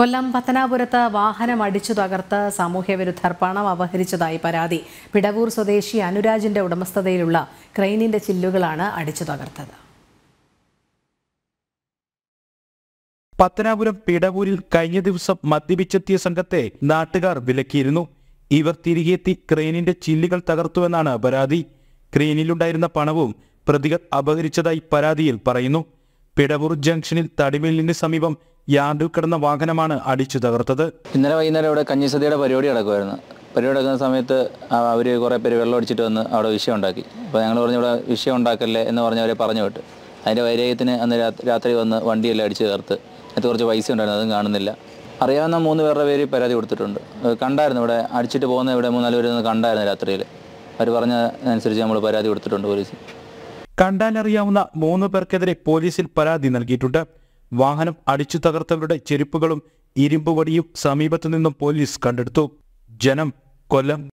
കൊല്ലം പത്തനാപുരത്ത് വാഹനം അടിച്ചു തകർത്ത് സാമൂഹ്യവിരുദ്ധർ പണം അപഹരിച്ചതായി പരാതി പിടവൂർ സ്വദേശി അനുരാജിന്റെ ഉടമസ്ഥതയിലുള്ള ക്രെയിനിന്റെ ചില്ലുകളാണ് അടിച്ചു തകർത്തത് പത്തനാപുരം പിടവൂരിൽ കഴിഞ്ഞ ദിവസം മദ്യപിച്ചെത്തിയ സംഘത്തെ നാട്ടുകാർ വിലക്കിയിരുന്നു ഇവർ തിരികെത്തി ക്രെയിനിന്റെ ചില്ലുകൾ തകർത്തുവെന്നാണ് പരാതി ക്രെയിനിലുണ്ടായിരുന്ന പണവും പ്രതികൾ അപഹരിച്ചതായി പരാതിയിൽ പറയുന്നു പിടവൂർ ജംഗ്ഷനിൽ തടിമില്ലിന് സമീപം യാർഡിൽ കിടന്ന വാഹനമാണ് അടിച്ചു തകർത്തത് ഇന്നലെ വൈകുന്നേരം ഇവിടെ കഞ്ഞിസതിയുടെ പരിപാടി നടക്കുമായിരുന്നു പരിപാടി നടക്കുന്ന സമയത്ത് അവർ കുറേ പേര് വെള്ളം അടിച്ചിട്ട് വന്ന് അവിടെ വിഷയം ഉണ്ടാക്കി അപ്പോൾ ഞങ്ങൾ പറഞ്ഞു ഇവിടെ വിഷയം ഉണ്ടാക്കല്ലേ എന്ന് പറഞ്ഞ് അവരെ പറഞ്ഞു വിട്ട് അതിൻ്റെ വൈരാഗ്യത്തിന് അന്ന് രാത്രി വന്ന് വണ്ടിയെല്ലാം അടിച്ച് തകർത്ത് അതിനകത്ത് കുറച്ച് പൈസ ഉണ്ടായിരുന്നു അതും കാണുന്നില്ല അറിയാവുന്ന മൂന്ന് പേരുടെ പേര് പരാതി കൊടുത്തിട്ടുണ്ട് കണ്ടായിരുന്നു ഇവിടെ അടിച്ചിട്ട് പോകുന്ന ഇവിടെ മൂന്നാല് പേര് കണ്ടായിരുന്നു രാത്രിയിൽ അവർ പറഞ്ഞതനുസരിച്ച് നമ്മൾ പരാതി കൊടുത്തിട്ടുണ്ട് പോലീസ് കണ്ടാലറിയാവുന്ന മൂന്ന് പേർക്കെതിരെ പോലീസിൽ പരാതി നൽകിയിട്ടുണ്ട് വാഹനം അടിച്ചു തകർത്തവരുടെ ചെരുപ്പുകളും ഇരുമ്പുവടിയും സമീപത്തു നിന്നും പോലീസ് കണ്ടെടുത്തു ജനം കൊല്ലം